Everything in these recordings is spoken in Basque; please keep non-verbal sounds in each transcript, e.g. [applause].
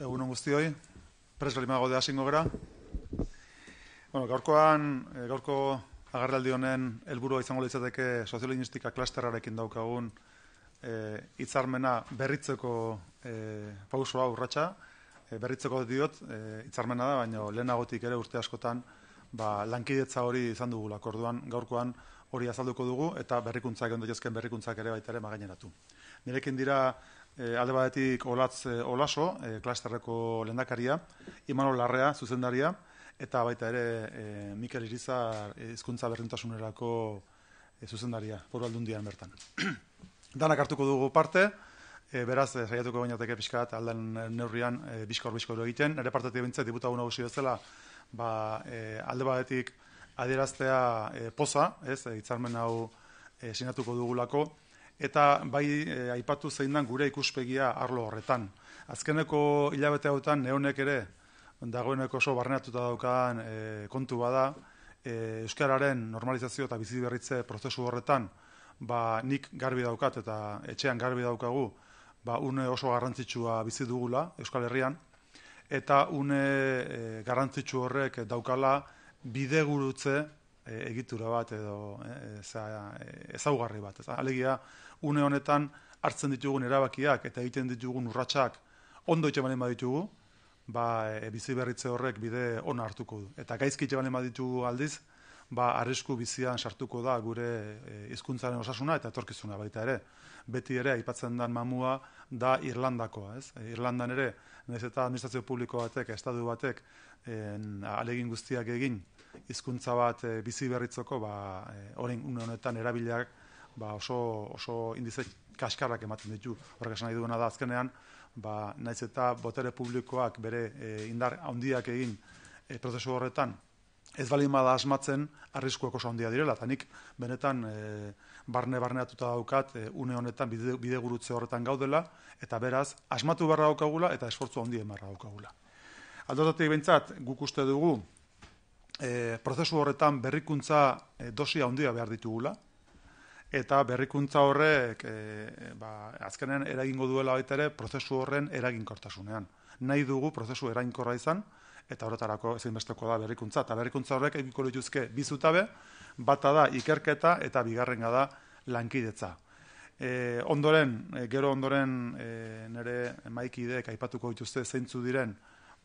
Egun guzti hoi, pres galimago da zingo Bueno, gaurkoan, eh, gaurko agarraldi honen helburua izango litzateke soziolinistika klasterarekin daukagun eh itzarmena berritzeko eh, pausoa pausua urratxa. E, eh, berritzeko diot, eh itzarmena da, baina lehenagotik ere urte askotan ba, lankidetza hori izan dugu lakorduan gaurkoan hori azalduko dugu eta berrikuntzak ondo berrikuntzak ere baita ere magaineratu. Nirekin dira E, alde batetik olatz eh, olaso, e, eh, klasterreko lendakaria, imano larrea, zuzendaria, eta baita ere Mikel Iriza, hizkuntza e, berdintasunerako zuzendaria, foru aldundian bertan. [clears throat] Danak hartuko dugu parte, beraz, e, zaiatuko bainateke pixkat, aldan neurrian, e, biskor biskor egiten, Nere partetik bintze, dibuta guna zela, ba, e, alde badetik adieraztea poza, ez, e, itzarmen hau sinatuko dugulako, eta bai eh, aipatu zein den gure ikuspegia arlo horretan. Azkeneko hilabete hautan neonek ere dagoeneko oso barneatuta daukan eh, kontu bada eh, euskararen normalizazio eta bizi berritze prozesu horretan ba, nik garbi daukat eta etxean garbi daukagu ba, une oso garrantzitsua bizi dugula Euskal Herrian eta une e, garrantzitsu horrek daukala bidegurutze E, egitura bat edo e, eza, ezaugarri bat. Eza, alegia, une honetan hartzen ditugun erabakiak eta egiten ditugun urratsak ondo itxe balen baditugu, ba, e, bizi berritze horrek bide ona hartuko du. Eta gaizki itxe balen baditugu aldiz, ba, arrisku bizian sartuko da gure e, hizkuntzaren e, osasuna eta etorkizuna baita ere. Beti ere, aipatzen den mamua da Irlandakoa, ez? E, Irlandan ere, nahiz eta administrazio publiko batek, estadu batek, en, alegin guztiak egin, hizkuntza bat e, bizi berritzoko, ba, e, orain une honetan erabilak, ba, oso, oso indize kaskarrak ematen ditu. Horrek esan nahi duena da azkenean, ba, nahiz eta botere publikoak bere e, indar handiak egin e, prozesu horretan, ez bali bada asmatzen arriskuak oso handia direla eta nik benetan e, barne barneatuta daukat eh, une honetan bidegurutze horretan gaudela eta beraz asmatu barra daukagula eta esfortzu handi emar daukagula. Aldotatik bentzat guk uste dugu e, prozesu horretan berrikuntza e, dosia handia behar ditugula eta berrikuntza horrek e, ba, azkenean eragingo duela baita ere prozesu horren eraginkortasunean. Nahi dugu prozesu erainkorra izan, eta horretarako ezinbesteko da berrikuntza. Eta berrikuntza horrek egiko dituzke bizutabe, bata da ikerketa eta bigarren da lankidetza. E, ondoren, e, gero ondoren e, nire maikideek aipatuko dituzte zeintzu diren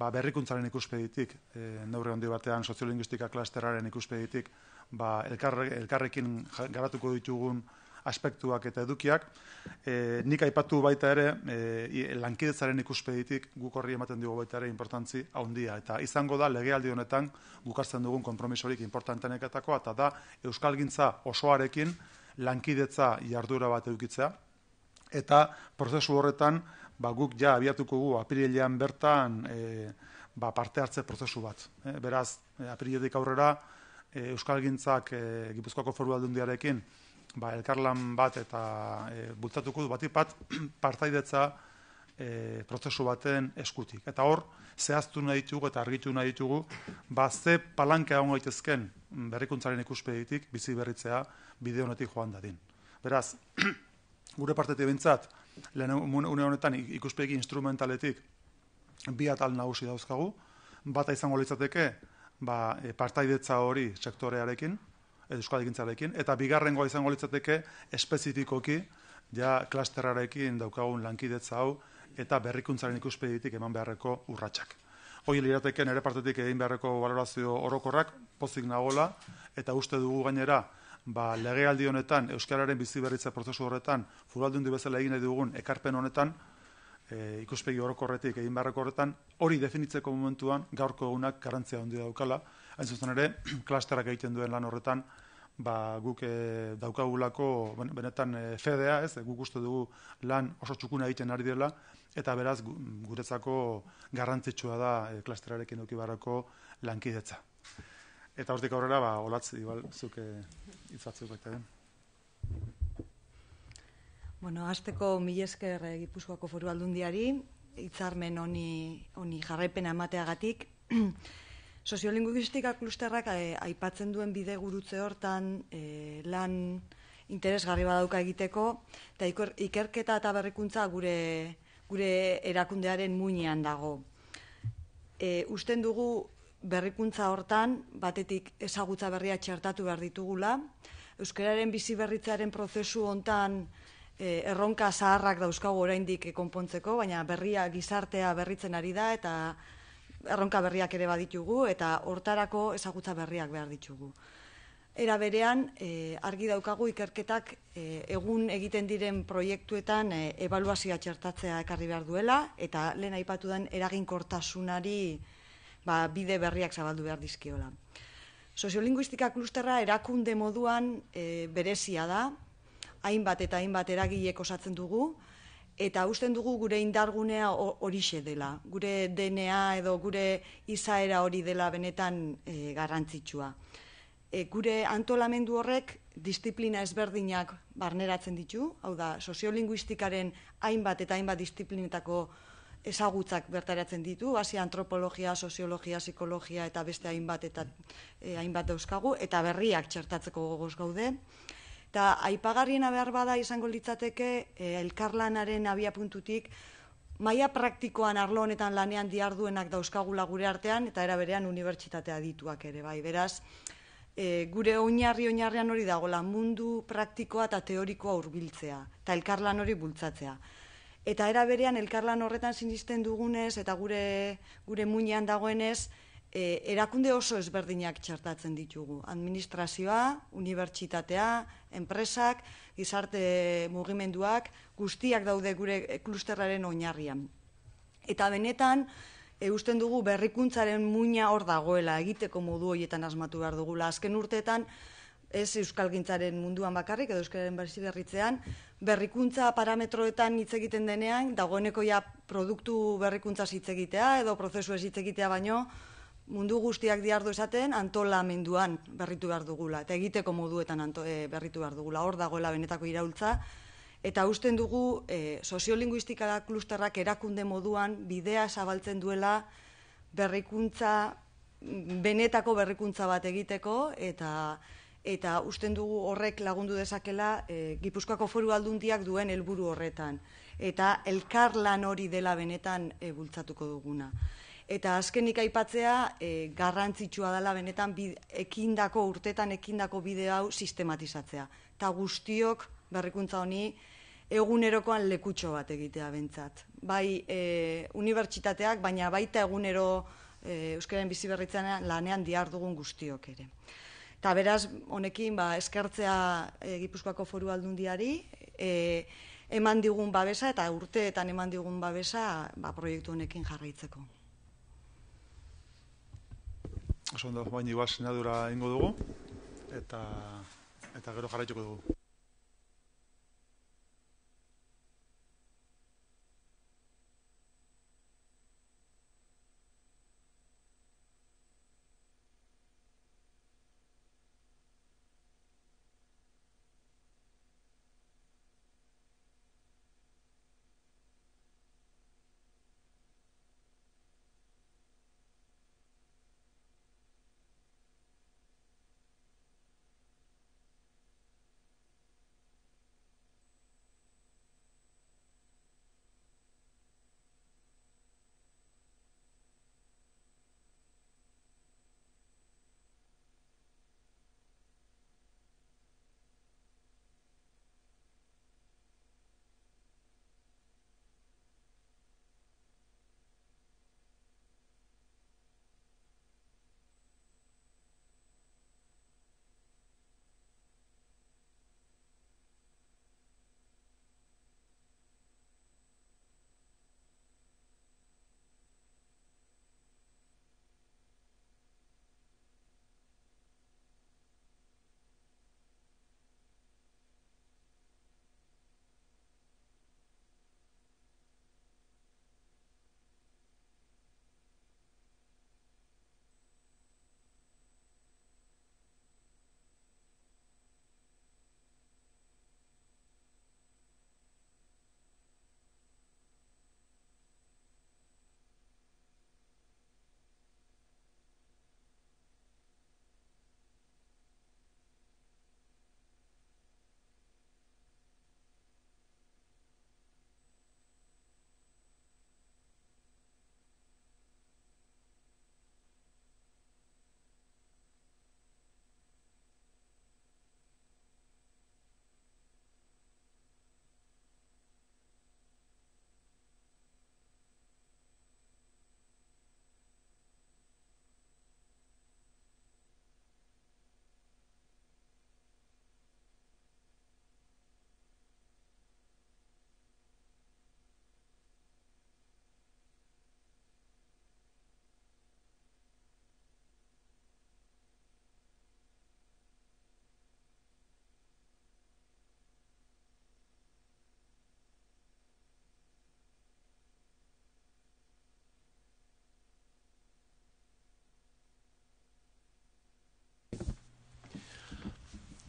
ba, berrikuntzaren ikuspeditik, e, neurre batean soziolinguistika klasteraren ikuspeditik, ba, elkarre, elkarrekin garatuko ditugun aspektuak eta edukiak. E, nik aipatu baita ere, e, lankidetzaren ikuspeditik guk horri ematen dugu baita ere importantzi handia. Eta izango da legealdi honetan gukartzen dugun kompromisorik importantenekatako, eta da Euskal Gintza osoarekin lankidetza jardura bat edukitzea. Eta prozesu horretan, ba, guk ja abiatuko gu apirilean bertan e, ba, parte hartze prozesu bat. E, beraz, e, apriletik aurrera, e, Euskal Gintzak Gipuzkoako foru aldundiarekin ba, elkarlan bat eta e, eh, bati du bat [clears throat] partaidetza e, prozesu baten eskutik. Eta hor, zehaztu nahi ditugu eta argitu nahi ditugu, ba, ze palanke hau gaitezken berrikuntzaren ikuspeditik bizi berritzea bide honetik joan dadin. Beraz, [clears throat] gure partetik bintzat, lehen honetan ikuspegi instrumentaletik bi atal nagusi dauzkagu, bata izango litzateke, ba, e, partaidetza hori sektorearekin, Euskadikintzarekin eta bigarrengoa izango litzateke espezifikoki ja klasterrarekin daukagun lankidetza hau eta berrikuntzaren ikuspegitik eman beharreko urratsak. Hoi lirateken ere partetik egin beharreko valorazio orokorrak pozik nagola eta uste dugu gainera ba, legealdi honetan euskararen bizi berritza prozesu horretan furaldun du bezala egin dugun ekarpen honetan e, ikuspegi orokorretik egin beharreko horretan hori definitzeko momentuan gaurko egunak garrantzia handia daukala. Hain zuzen ere, [clears throat] klasterak egiten duen lan horretan, ba, guk e, daukagulako, benetan eh, fedea, ez, e, guk uste dugu lan oso txukuna egiten ari dela, eta beraz guretzako garrantzitsua da e, klasterarekin duki barako lankidetza. Eta hortik aurrera, ba, olatz, igual, zuk e, izatzuk baita den. Bueno, azteko mila esker gipuzkoako foru aldundiari, itzarmen honi, honi jarraipena emateagatik, [clears throat] Soziolinguistika klusterrak eh, aipatzen duen bide gurutze hortan e, lan interesgarri badauka egiteko, eta ikerketa eta berrikuntza gure, gure erakundearen muinean dago. E, usten dugu berrikuntza hortan, batetik ezagutza berria txertatu behar ditugula, Euskararen bizi berritzearen prozesu hontan erronka zaharrak dauzkagu oraindik konpontzeko, baina berria gizartea berritzen ari da eta erronka berriak ere baditugu eta hortarako ezagutza berriak behar ditugu. Era berean, e, argi daukagu ikerketak e, egun egiten diren proiektuetan e, eh, evaluazioa txertatzea ekarri behar duela eta lehen aipatu den eraginkortasunari ba, bide berriak zabaldu behar dizkiola. Soziolinguistika klusterra erakunde moduan e, berezia da, hainbat eta hainbat eragile osatzen dugu, eta usten dugu gure indargunea horixe dela, gure DNA edo gure izaera hori dela benetan e, garrantzitsua. E, gure antolamendu horrek disiplina ezberdinak barneratzen ditu, hau da, soziolinguistikaren hainbat eta hainbat disiplinetako ezagutzak bertaratzen ditu, hasi antropologia, soziologia, psikologia eta beste hainbat eta e, hainbat dauzkagu, eta berriak txertatzeko gogoz gaude. Eta aipagarriena behar bada izango litzateke eh, elkarlanaren abia puntutik maia praktikoan arlo honetan lanean diarduenak dauzkagula gure artean eta era berean unibertsitatea dituak ere bai. Beraz, eh, gure oinarri oinarrian hori dago lan mundu praktikoa eta teorikoa hurbiltzea eta elkarlan hori bultzatzea. Eta era berean elkarlan horretan sinisten dugunez eta gure gure muinean dagoenez, E, erakunde oso ezberdinak txartatzen ditugu. Administrazioa, unibertsitatea, enpresak, gizarte mugimenduak, guztiak daude gure klusterraren oinarrian. Eta benetan, eusten dugu berrikuntzaren muina hor dagoela egiteko modu horietan asmatu behar dugula. Azken urteetan, ez euskalgintzaren munduan bakarrik, edo euskal enberzi berritzean, berrikuntza parametroetan hitz egiten denean, dagoeneko ja produktu berrikuntza hitz egitea, edo prozesu ez hitz egitea baino, mundu guztiak diardu esaten antolamenduan berritu behar dugula, eta egiteko moduetan anto, eh, berritu behar dugula, hor dagoela benetako iraultza, eta usten dugu e, eh, soziolinguistika klusterrak erakunde moduan bidea zabaltzen duela berrikuntza, benetako berrikuntza bat egiteko, eta eta usten dugu horrek lagundu dezakela eh, Gipuzkoako foru aldundiak duen helburu horretan. Eta elkar lan hori dela benetan e, bultzatuko duguna eta azkenik aipatzea e, garrantzitsua dela benetan bid, ekindako urtetan ekindako bide hau sistematizatzea. Ta guztiok berrikuntza honi egunerokoan lekutxo bat egitea bentzat. Bai e, unibertsitateak, baina baita egunero e, Euskaren bizi lanean dihar dugun guztiok ere. Ta beraz, honekin, ba, eskertzea e, Gipuzkoako foru aldundiari, e, eman digun babesa eta urteetan eman digun babesa ba, proiektu honekin jarraitzeko. Oso ondo, baina igual sinadura ingo dugu, eta, eta gero jarraituko dugu.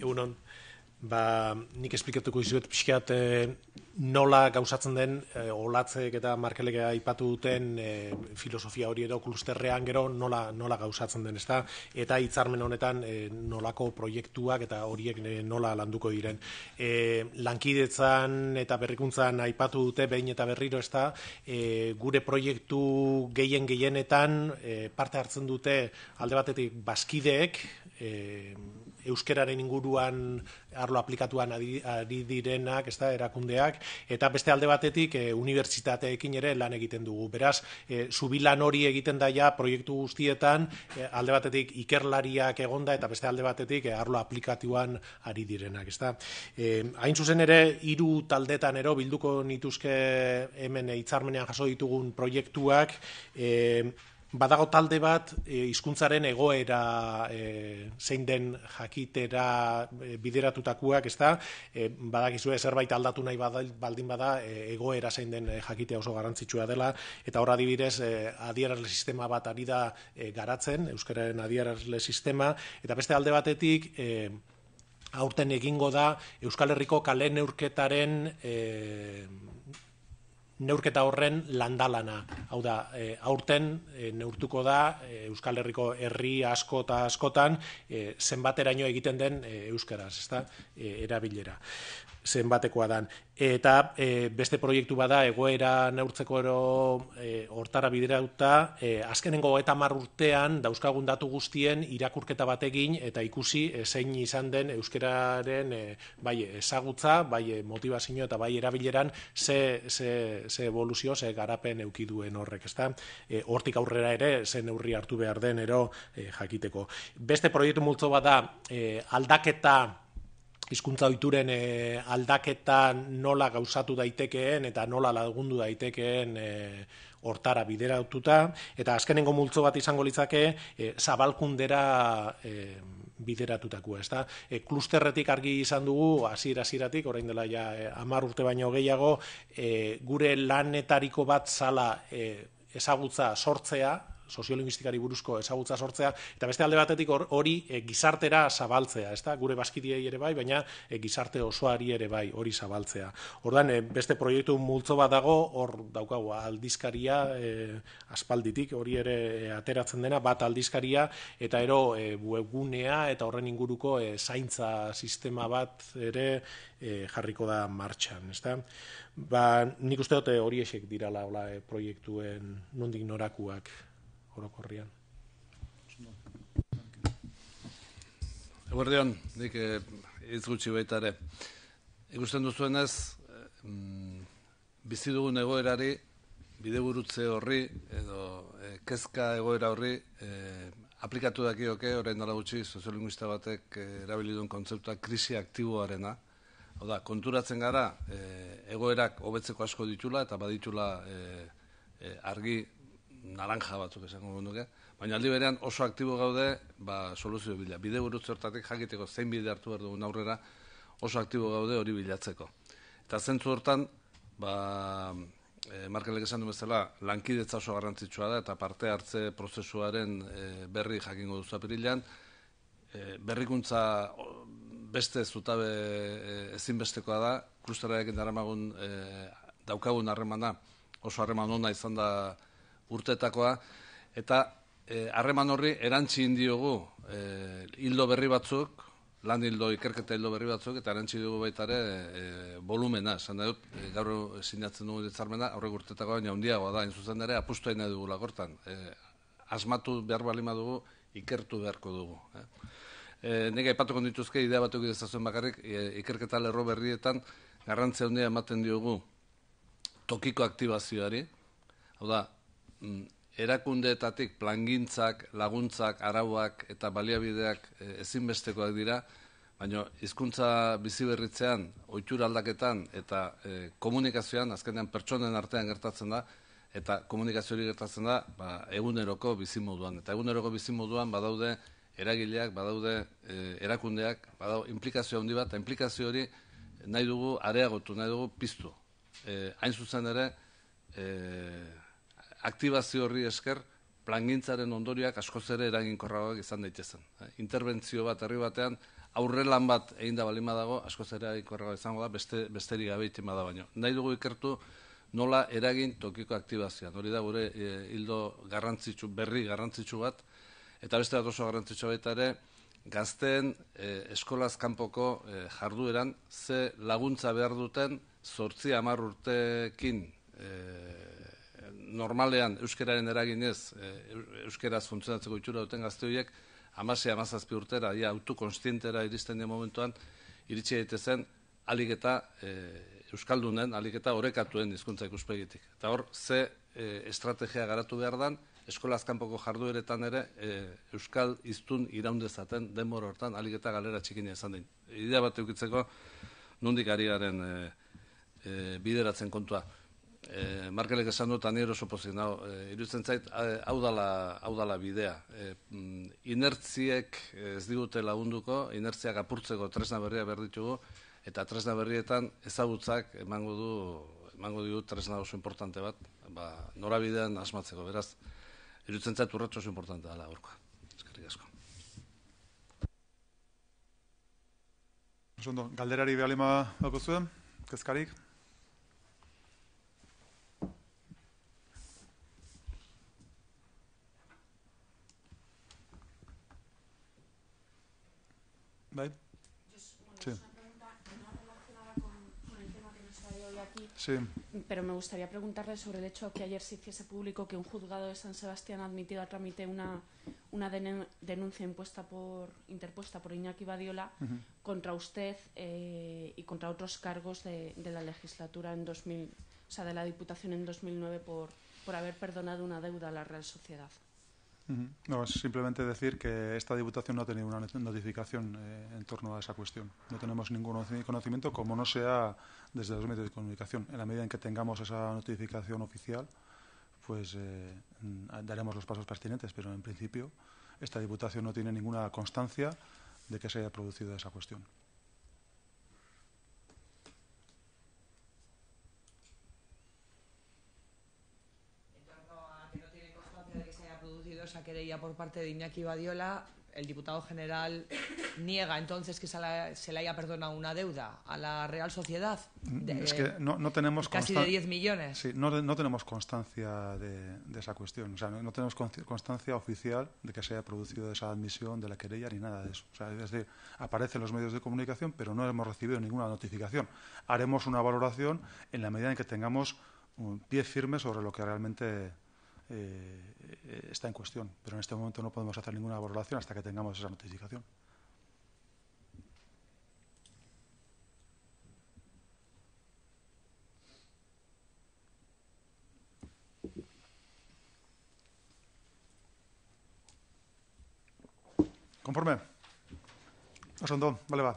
Egunon, ba, nik esplikatuko izuet pixkeat e, eh, nola gauzatzen den e, olatzek eta markelek aipatu duten eh, filosofia hori edo klusterrean gero nola, nola gauzatzen den, ezta? Eta hitzarmen honetan eh, nolako proiektuak eta horiek nola landuko diren. E, lankidetzan eta berrikuntzan aipatu dute behin eta berriro, ezta? gure proiektu gehien gehienetan parte hartzen dute alde batetik baskideek, e, euskeraren inguruan arlo aplikatuan ari direnak, ezta, erakundeak, eta beste alde batetik e, unibertsitateekin ere lan egiten dugu. Beraz, e, eh, zubilan hori egiten daia proiektu guztietan e, alde batetik ikerlariak egonda eta beste alde batetik e, arlo aplikatuan ari direnak, ezta? Eh, hain zuzen ere hiru taldetan ero bilduko nituzke hemen hitzarmenean jaso ditugun proiektuak, e, badago talde bat e, hizkuntzaren egoera e, zein den jakitera e, bideratutakoak, ezta? E, badakizu ez zerbait aldatu nahi badal, baldin bada e, egoera zein den e, jakitea oso garrantzitsua dela eta hor adibidez e, adierazle sistema bat ari da garatzen, euskararen adierazle sistema eta beste alde batetik e, aurten egingo da Euskal Herriko kale neurketaren e, neurketa horren landalana. Hau da, e, aurten e, neurtuko da e, Euskal Herriko herri asko eta askotan e, zenbateraino egiten den Euskaraz, ezta, e, erabilera zenbatekoa dan. Eta e, beste proiektu bada egoera neurtzeko ero e, hortara bideratuta, e, azkenengo eta urtean dauzkagun datu guztien irakurketa bategin eta ikusi e, zein izan den euskeraren e, bai ezagutza, bai e, motivazio eta bai erabileran ze, ze, ze evoluzio, ze garapen eukiduen horrek, ezta? hortik aurrera ere, ze neurri hartu behar den ero jakiteko. Beste proiektu multzo bada aldaketa hizkuntza ohituren eh, aldaketan nola gauzatu daitekeen eta nola lagundu daitekeen e, hortara bideratuta eta azkenengo multzo bat izango litzake e, zabalkundera e, bideratutako, ezta? E, klusterretik argi izan dugu hasiera hasiratik, orain dela ja e, urte baino gehiago, gure lanetariko bat zala e, ezagutza sortzea, soziolinguistikari buruzko ezagutza sortzea, eta beste alde batetik hori e, gizartera zabaltzea, ezta gure bazkidiei ere bai, baina e, gizarte osoari ere bai hori zabaltzea. Ordan eh, beste proiektu multzo bat dago, hor daukagu aldizkaria e, aspalditik, hori ere ateratzen dena, bat aldizkaria, eta ero e, webgunea eta horren inguruko zaintza sistema bat ere jarriko da martxan, ezta? Ba, nik uste dute hori esek dirala hola, e, proiektuen nondik norakuak orokorrian. Eguerdean, nik ez eh, gutxi baita ere. Ikusten duzuenez, ez, eh, mm, bizi dugun egoerari, bideburutze horri, edo eh, kezka egoera horri, e, aplikatu dakioke, orain dara gutxi, soziolinguista batek erabili duen kontzeptua krisi aktiboarena. Hau da, konturatzen gara, egoerak hobetzeko asko ditula, eta baditula argi naranja batzuk esango gonduke, baina aldi berean oso aktibo gaude, ba, soluzio bila. Bide burutze hortatik jakiteko zein bide hartu behar dugun aurrera, oso aktibo gaude hori bilatzeko. Eta zentzu hortan, ba, e, esan du bezala, lankidetza oso garrantzitsua da, eta parte hartze prozesuaren eh, berri jakingo duzu apirilean, eh, berrikuntza beste zutabe ezinbestekoa da, klusterarekin daramagun daukagun harremana, oso harreman ona izan da, urtetakoa, eta eh, harreman horri erantzi indiogu e, eh, hildo berri batzuk, lan hildo, ikerketa hildo berri batzuk, eta erantzi dugu baita ere bolumena, eh, zan dut, e, gaur sinatzen dugu ditzarmena, aurrek urtetako baina handiagoa da, inzuzen ere, apustu egin dugu lagortan. E, asmatu behar balima dugu, ikertu beharko dugu. E, Nik aipatuko dituzke, idea batuk edizazuen bakarrik, e, ikerketa lerro berrietan, garrantzia handia ematen diogu tokiko aktibazioari, hau da, Mm, erakundeetatik plangintzak, laguntzak, arauak eta baliabideak eh, ezinbestekoak dira, baina hizkuntza bizi berritzean, ohitura aldaketan eta eh, komunikazioan, azkenean pertsonen artean gertatzen da, eta komunikazio gertatzen da, ba, eguneroko bizimoduan. Eta eguneroko bizimoduan badaude eragileak, badaude eh, erakundeak, badau implikazio handi bat, eta implikazio hori nahi dugu areagotu, nahi dugu piztu. E, hain zuzen ere, e, aktibazio horri esker, plangintzaren ondorioak askoz ere eraginkorragoak izan daitezen. Eh, interbentzio bat herri batean, aurre lan bat egin da balima dago, askoz ere eraginkorragoa izango da, beste, besteri gabe da baino. Nahi dugu ikertu, nola eragin tokiko aktibazioan. Hori da gure hildo eh, garrantzitsu, berri garrantzitsu bat, eta beste bat oso garrantzitsu baita ere, gazteen e, eskolaz kanpoko jardueran ze laguntza behar duten sortzi amar urtekin normalean euskararen eraginez eh, Euskeraz funtzionatzeko itxura duten gazte horiek, amase, amazazpi urtera, ja, autokonstientera iristen den momentuan, iritsi egite zen, alik eta e, euskaldunen, alik eta ikuspegitik. Eta hor, ze eh, estrategia garatu behar dan, azkanpoko jardueretan ere, e, euskal iztun iraundezaten denbor hortan, alik galera txikina izan den. Idea bat eukitzeko, nundik ari bideratzen kontua. E, Markelek esan dut, anier oso pozik, nao, eh, iruditzen zait, eh, hau dala, hau dala bidea. E, inertziek ez digute lagunduko, inertziak apurtzeko tresna berria berditugu, eta tresna berrietan ezagutzak emango du, emango du tresna oso importante bat, ba, norabidean asmatzeko, beraz, iruditzen zait urratxo oso importante dala aurkoa. Eskerrik asko. galderari behalima dago zuen, Kezkarik? Pero me gustaría preguntarle sobre el hecho que ayer se hiciese público que un juzgado de San Sebastián ha admitido a trámite una, denuncia impuesta por, interpuesta por Iñaki Badiola contra usted eh, y contra otros cargos de, la legislatura en 2000, o sea, de la Diputación en 2009 por, por haber perdonado una deuda a la Real Sociedad. No, es simplemente decir que esta Diputación no ha tenido una notificación eh, en torno a esa cuestión. No tenemos ningún conocimiento, como no sea desde los medios de comunicación. En la medida en que tengamos esa notificación oficial, pues eh, daremos los pasos pertinentes, pero en principio esta Diputación no tiene ninguna constancia de que se haya producido esa cuestión. esa querella por parte de Iñaki Badiola, el diputado general niega entonces que se, le haya perdonado una deuda a la Real Sociedad. es que no, tenemos casi de 10 millones. Sí, no, tenemos constancia de, esa cuestión. O sea, no, tenemos constancia oficial de que se haya producido esa admisión de la querella ni nada de eso. O sea, es decir, aparecen los medios de comunicación, pero no hemos recibido ninguna notificación. Haremos una valoración en la medida en que tengamos un pie firme sobre lo que realmente eh, eh, está en cuestión. Pero en este momento no podemos hacer ninguna valoración hasta que tengamos esa notificación. Conforme? Osondo, vale va.